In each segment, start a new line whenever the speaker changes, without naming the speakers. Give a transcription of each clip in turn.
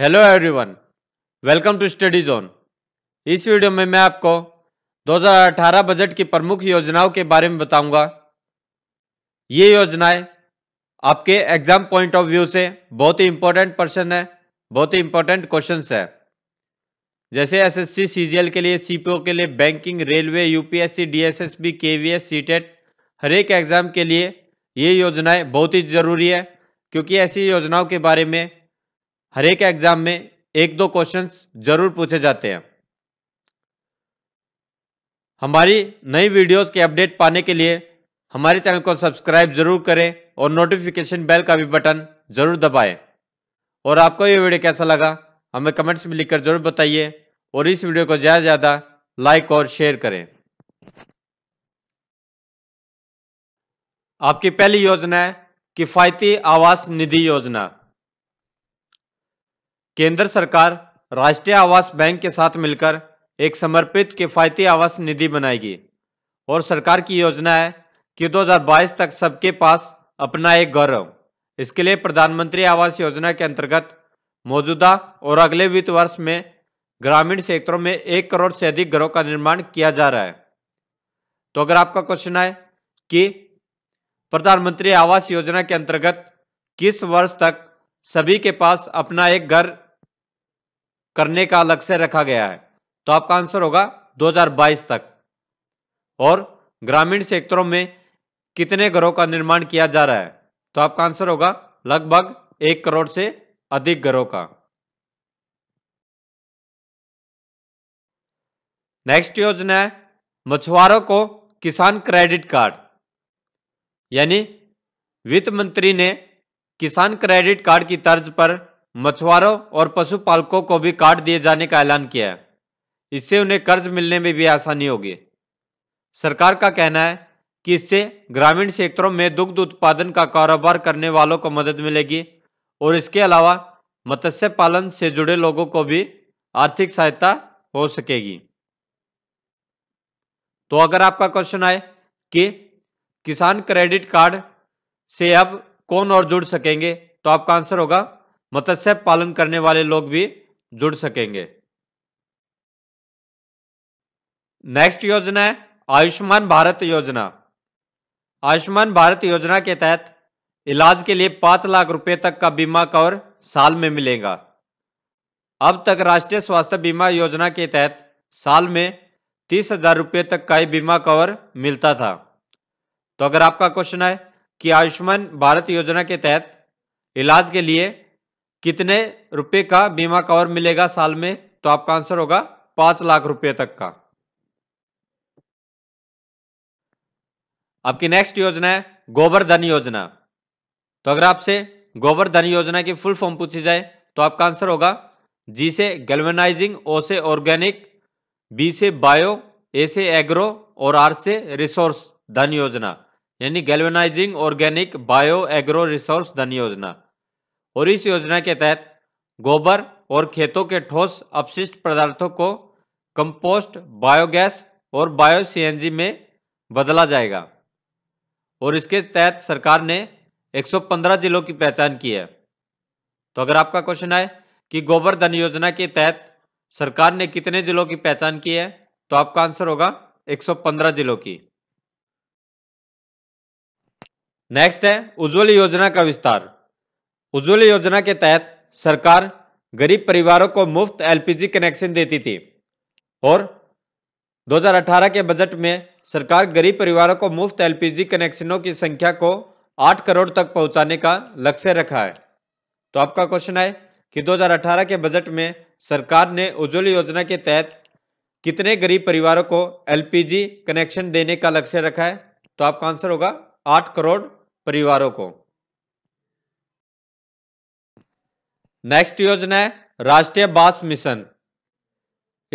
hello everyone welcome to study zone इस वीडियो में मैं आपको 2018 बजट की प्रमुख योजनाओं के बारे में बताऊंगा ये योजनाएं आपके एग्जाम पॉइंट ऑफ व्यू से बहुत ही इंपॉर्टेंट पर्सन है बहुत ही इंपॉर्टेंट क्वेश्चन है जैसे एसएससी सीजीएल के लिए सीपीओ के लिए banking railway UPSC DSSB KVS CTET हर एक एग्जाम के लिए ये योजनाएं बहुत ही जरूरी है क्योंकि ऐसी योजनाओं के बारे में हर एक एग्जाम में एक दो क्वेश्चंस जरूर पूछे जाते हैं हमारी नई वीडियोस के अपडेट पाने के लिए हमारे चैनल को सब्सक्राइब जरूर करें और नोटिफिकेशन बेल का भी बटन जरूर दबाएं और आपको ये वीडियो कैसा लगा हमें कमेंट्स में लिखकर जरूर बताइए और इस वीडियो को ज़्यादा से ज़्यादा लाइक और शेयर करें आपकी पहली योजना है किफ़ायती आवास निधि योजना केंद्र सरकार राष्ट्रीय आवास बैंक के साथ मिलकर एक समर्पित किफायती आवास निधि बनाएगी और सरकार की योजना है कि 2022 तक सबके पास अपना एक घर हो इसके लिए प्रधानमंत्री आवास योजना के अंतर्गत मौजूदा और अगले वित्त वर्ष में ग्रामीण क्षेत्रों में एक करोड़ से अधिक घरों का निर्माण किया जा रहा है तो अगर आपका क्वेश्चन है कि प्रधानमंत्री आवास योजना के अंतर्गत किस वर्ष तक सभी के पास अपना एक घर करने का अलग से रखा गया है तो आपका आंसर होगा 2022 तक और ग्रामीण क्षेत्रों में कितने घरों का निर्माण किया जा रहा है तो आपका आंसर होगा लगभग एक करोड़ से अधिक घरों का नेक्स्ट योजना है मछुआरों को किसान क्रेडिट कार्ड यानी वित्त मंत्री ने किसान क्रेडिट कार्ड की तर्ज पर मछुआरों और पशुपालकों को भी काट दिए जाने का ऐलान किया है इससे उन्हें कर्ज मिलने में भी आसानी होगी सरकार का कहना है कि इससे ग्रामीण क्षेत्रों में दुग्ध उत्पादन का कारोबार करने वालों को मदद मिलेगी और इसके अलावा मत्स्य पालन से जुड़े लोगों को भी आर्थिक सहायता हो सकेगी तो अगर आपका क्वेश्चन आए कि किसान क्रेडिट कार्ड से अब कौन और जुड़ सकेंगे तो आपका आंसर होगा मत्स्य पालन करने वाले लोग भी जुड़ सकेंगे नेक्स्ट योजना है आयुष्मान भारत योजना आयुष्मान भारत योजना के तहत इलाज के लिए पांच लाख रुपए तक का बीमा कवर साल में मिलेगा अब तक राष्ट्रीय स्वास्थ्य बीमा योजना के तहत साल में तीस हजार रुपये तक का ही बीमा कवर मिलता था तो अगर आपका क्वेश्चन है कि आयुष्मान भारत योजना के तहत इलाज के लिए कितने रुपए का बीमा कवर मिलेगा साल में तो आपका आंसर होगा पांच लाख रुपए तक का आपकी नेक्स्ट योजना है गोबर धन योजना तो अगर आपसे गोबर धन योजना की फुल फॉर्म पूछी जाए तो आपका आंसर होगा जी से गैल्वेनाइजिंग ओ से ऑर्गेनिक बी से बायो ए से एग्रो और आर से रिसोर्स धन योजना यानी galvanising organic bio agro resource धन योजना और इस योजना के तहत गोबर और खेतों के ठोस अपशिष्ट पदार्थों को कंपोस्ट बायोगैस और बायो सीएनजी में बदला जाएगा और इसके तहत सरकार ने 115 जिलों की पहचान की है तो अगर आपका क्वेश्चन है कि गोबर धन योजना के तहत सरकार ने कितने जिलों की पहचान की है तो आपका आंसर होगा 115 जिलों की नेक्स्ट है उज्ज्वल योजना का विस्तार उज्ज्वल योजना के तहत सरकार गरीब परिवारों को मुफ्त एलपीजी कनेक्शन देती थी और 2018 के बजट में सरकार गरीब परिवारों को मुफ्त एलपीजी कनेक्शनों की संख्या को 8 करोड़ तक पहुंचाने का लक्ष्य रखा है तो आपका क्वेश्चन है कि 2018 के बजट में सरकार ने उज्ज्वल योजना के तहत कितने गरीब परिवारों को एलपीजी कनेक्शन देने का लक्ष्य रखा है तो आपका आंसर होगा आठ करोड़ परिवारों को नेक्स्ट योजना है राष्ट्रीय बांस मिशन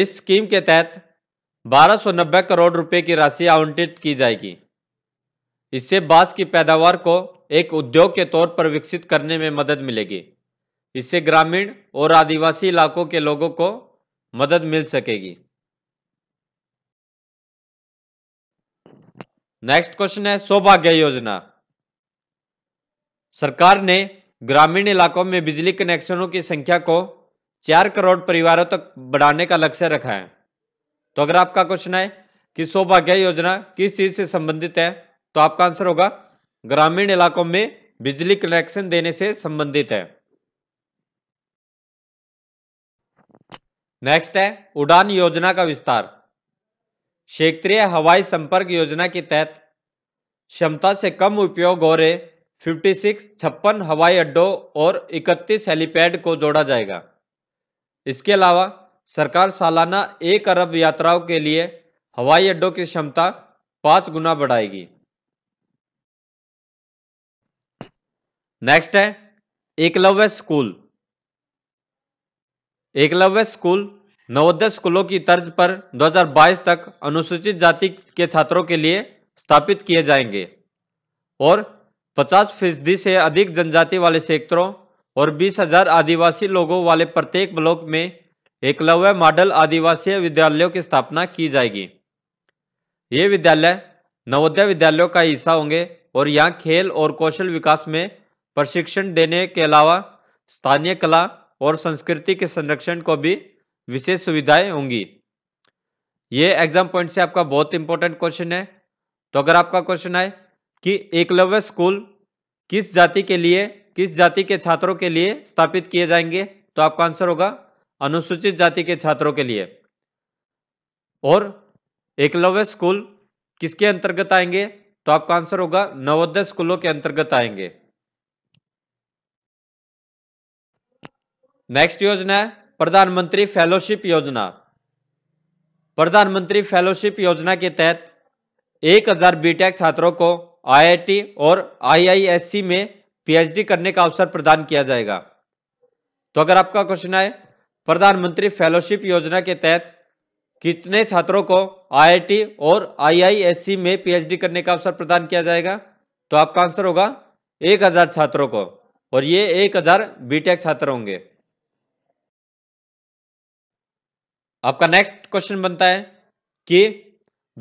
इस स्कीम के तहत 1290 करोड़ रुपए की राशि आवंटित की जाएगी इससे बांस की पैदावार को एक उद्योग के तौर पर विकसित करने में मदद मिलेगी इससे ग्रामीण और आदिवासी इलाकों के लोगों को मदद मिल सकेगी नेक्स्ट क्वेश्चन है सौभाग्य योजना सरकार ने ग्रामीण इलाकों में बिजली कनेक्शनों की संख्या को चार करोड़ परिवारों तक बढ़ाने का लक्ष्य रखा है तो अगर आपका क्वेश्चन है कि सौभाग्य योजना किस चीज से संबंधित है तो आपका आंसर होगा ग्रामीण इलाकों में बिजली कनेक्शन देने से संबंधित है नेक्स्ट है उड़ान योजना का विस्तार क्षेत्रीय हवाई संपर्क योजना के तहत क्षमता से कम उपयोग हो रहे 56 छप्पन हवाई अड्डों और 31 हेलीपैड को जोड़ा जाएगा इसके अलावा सरकार सालाना एक अरब यात्राओं के लिए हवाई अड्डों की क्षमता पांच गुना बढ़ाएगी नेक्स्ट है एकलव्य स्कूल एकलव्य स्कूल नवोदय स्कूलों की तर्ज पर 2022 तक अनुसूचित जाति के छात्रों के लिए स्थापित किए जाएंगे और पचास फीसदी से अधिक जनजाति वाले क्षेत्रों और बीस हजार आदिवासी लोगों वाले प्रत्येक ब्लॉक में एकलव्य मॉडल आदिवासी विद्यालयों की स्थापना की जाएगी ये विद्यालय नवोदय विद्यालयों का हिस्सा होंगे और यहाँ खेल और कौशल विकास में प्रशिक्षण देने के अलावा स्थानीय कला और संस्कृति के संरक्षण को भी विशेष सुविधाएं होंगी ये एग्जाम पॉइंट से आपका बहुत इंपॉर्टेंट क्वेश्चन है तो अगर आपका क्वेश्चन आए कि एकलव्य स्कूल किस जाति के लिए किस जाति के छात्रों के लिए स्थापित किए जाएंगे तो आपका आंसर होगा अनुसूचित जाति के छात्रों के लिए और एकलव्य स्कूल किसके अंतर्गत आएंगे तो आपका आंसर होगा नवोदय स्कूलों के अंतर्गत आएंगे नेक्स्ट योजना है प्रधानमंत्री फेलोशिप योजना प्रधानमंत्री फेलोशिप योजना के तहत एक हजार बीटेक छात्रों को आईआईटी और आईआईएससी में पीएचडी करने का अवसर प्रदान किया जाएगा तो अगर आपका क्वेश्चन है प्रधानमंत्री फेलोशिप योजना के तहत कितने छात्रों को आईआईटी और आईआईएससी में पीएचडी करने का अवसर प्रदान किया जाएगा तो आपका आंसर होगा एक हजार छात्रों को और ये एक हजार बीटेक छात्र होंगे आपका नेक्स्ट क्वेश्चन बनता है कि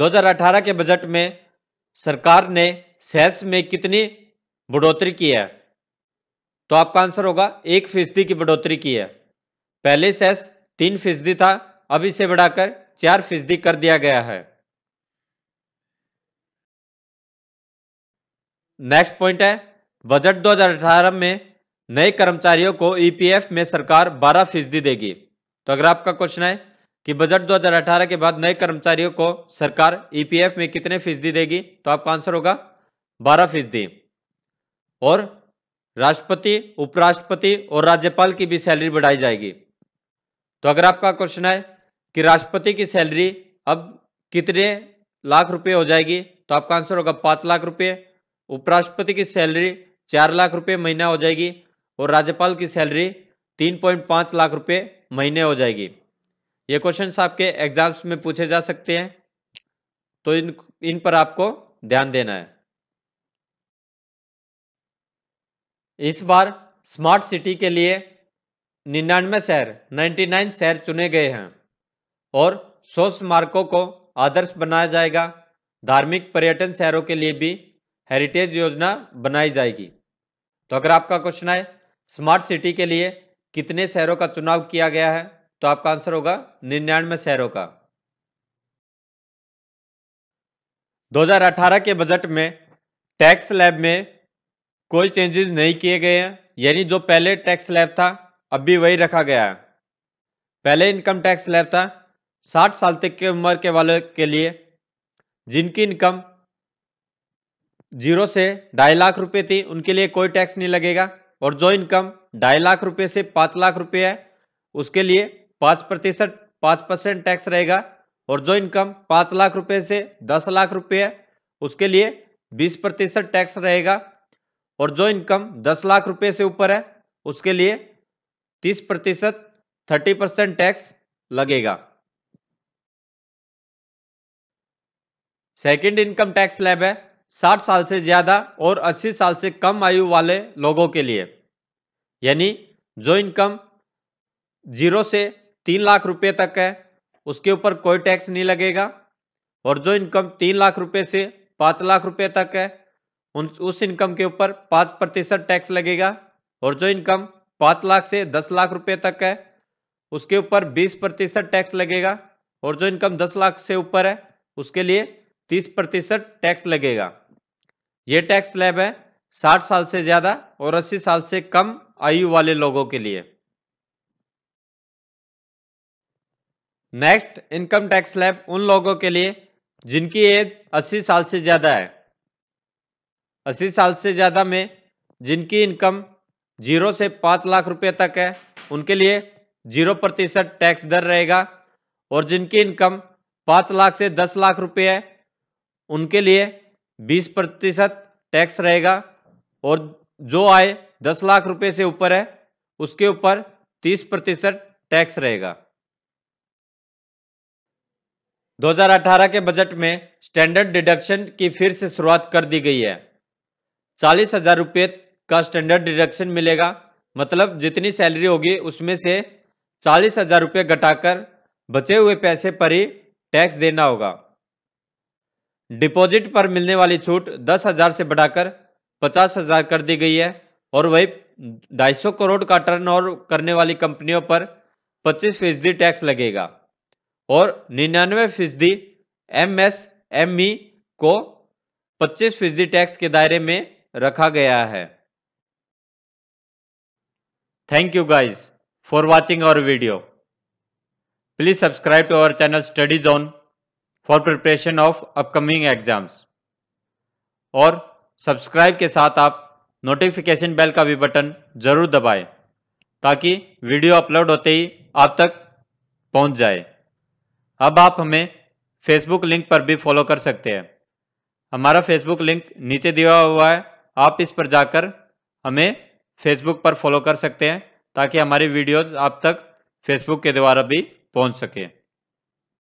2018 के बजट में सरकार ने सेस में कितनी बढ़ोतरी की है तो आपका आंसर होगा एक फीसदी की बढ़ोतरी की है पहले सेस तीन फीसदी था अब इसे बढ़ाकर चार फीसदी कर दिया गया है नेक्स्ट पॉइंट है बजट 2018 में नए कर्मचारियों को ईपीएफ में सरकार 12 फीसदी देगी तो अगर आपका क्वेश्चन है कि बजट 2018 के बाद नए कर्मचारियों को सरकार ईपीएफ में कितने फीसदी देगी तो आपका आंसर होगा बारह फीसदी और राष्ट्रपति उपराष्ट्रपति और राज्यपाल की भी सैलरी बढ़ाई जाएगी तो अगर आपका क्वेश्चन है कि राष्ट्रपति की सैलरी अब कितने लाख रुपए हो जाएगी तो आपका आंसर होगा पांच लाख रुपए उपराष्ट्रपति की सैलरी चार लाख रुपए महीना हो जाएगी और राज्यपाल की सैलरी तीन पॉइंट पांच लाख रुपए महीने हो जाएगी ये क्वेश्चन आपके एग्जाम्स में पूछे जा सकते हैं तो इन इन पर आपको ध्यान देना है इस बार स्मार्ट सिटी के लिए निन्यानवे शहर 99 शहर चुने गए हैं और सौ स्मारकों को आदर्श बनाया जाएगा धार्मिक पर्यटन शहरों के लिए भी हेरिटेज योजना बनाई जाएगी तो अगर आपका क्वेश्चन है स्मार्ट सिटी के लिए कितने शहरों का चुनाव किया गया है तो आपका आंसर होगा निन्यानवे शहरों का 2018 के बजट में टैक्स लैब में कोई चेंजेस नहीं किए गए हैं यानी जो पहले टैक्स स्लैब था अब भी वही रखा गया है पहले इनकम टैक्स स्लैब था साठ साल तक की उम्र के वालों के लिए जिनकी इनकम जीरो से ढाई लाख रुपए थी उनके लिए कोई टैक्स नहीं लगेगा और जो इनकम ढाई लाख रुपए से पांच लाख रुपए है उसके लिए पांच प्रतिशत पांच परसेंट टैक्स रहेगा और जो इनकम पांच लाख रुपए से दस लाख रुपए है उसके लिए बीस प्रतिशत टैक्स रहेगा और जो इनकम दस लाख रुपए से ऊपर है उसके लिए तीस प्रतिशत थर्टी परसेंट टैक्स लगेगा सेकंड इनकम टैक्स लैब है 60 साल से ज्यादा और 80 साल से कम आयु वाले लोगों के लिए यानी जो इनकम जीरो से तीन लाख रुपए तक है उसके ऊपर कोई टैक्स नहीं लगेगा और जो इनकम तीन लाख रुपए से पांच लाख रुपए तक है उन उस इनकम के ऊपर पांच प्रतिशत टैक्स लगेगा और जो इनकम पांच लाख से दस लाख रुपए तक है उसके ऊपर बीस प्रतिशत टैक्स लगेगा और जो इनकम दस लाख से ऊपर है उसके लिए तीस प्रतिशत टैक्स लगेगा यह टैक्स लैब है साठ साल से ज़्यादा और अस्सी साल से कम आयु वाले लोगों के लिए नेक्स्ट इनकम टैक्स लैब उन लोगों के लिए जिनकी एज 80 साल से ज़्यादा है अस्सी साल से ज़्यादा में जिनकी इनकम जीरो से पाँच लाख रुपये तक है उनके लिए जीरो प्रतिशत टैक्स दर रहेगा और जिनकी इनकम पाँच लाख से दस लाख रुपये है उनके लिए बीस प्रतिशत टैक्स रहेगा और जो आए दस लाख रुपए से ऊपर है उसके ऊपर तीस प्रतिशत टैक्स रहेगा 2018 के बजट में स्टैंडर्ड डिडक्शन की फिर से शुरुआत कर दी गई है चालीस हजार रुपये का स्टैंडर्ड डिडक्शन मिलेगा मतलब जितनी सैलरी होगी उसमें से चालीस हजार रुपये घटाकर बचे हुए पैसे पर ही टैक्स देना होगा डिपॉजिट पर मिलने वाली छूट दस हजार से बढ़ाकर पचास हजार कर दी गई है और वही ढाई सौ करोड़ का टर्न और करने वाली कंपनियों पर पच्चीस फीसदी टैक्स लगेगा और निन्यानवे फीसदी एम एस एम ई को पच्चीस फीसदी टैक्स के दायरे में रखा गया है thank you guys for watching our video please subscribe to our channel study zone for preparation of upcoming exams और सब्सक्राइब के साथ आप नोटिफिकेशन बेल का भी बटन जरूर दबाएं ताकि वीडियो अपलोड होते ही आप तक पहुंच जाए अब आप हमें फेसबुक लिंक पर भी फॉलो कर सकते हैं हमारा फेसबुक लिंक नीचे दिया हुआ है आप इस पर जाकर हमें फेसबुक पर फॉलो कर सकते हैं ताकि हमारी वीडियोज़ आप तक फेसबुक के द्वारा भी पहुँच सकें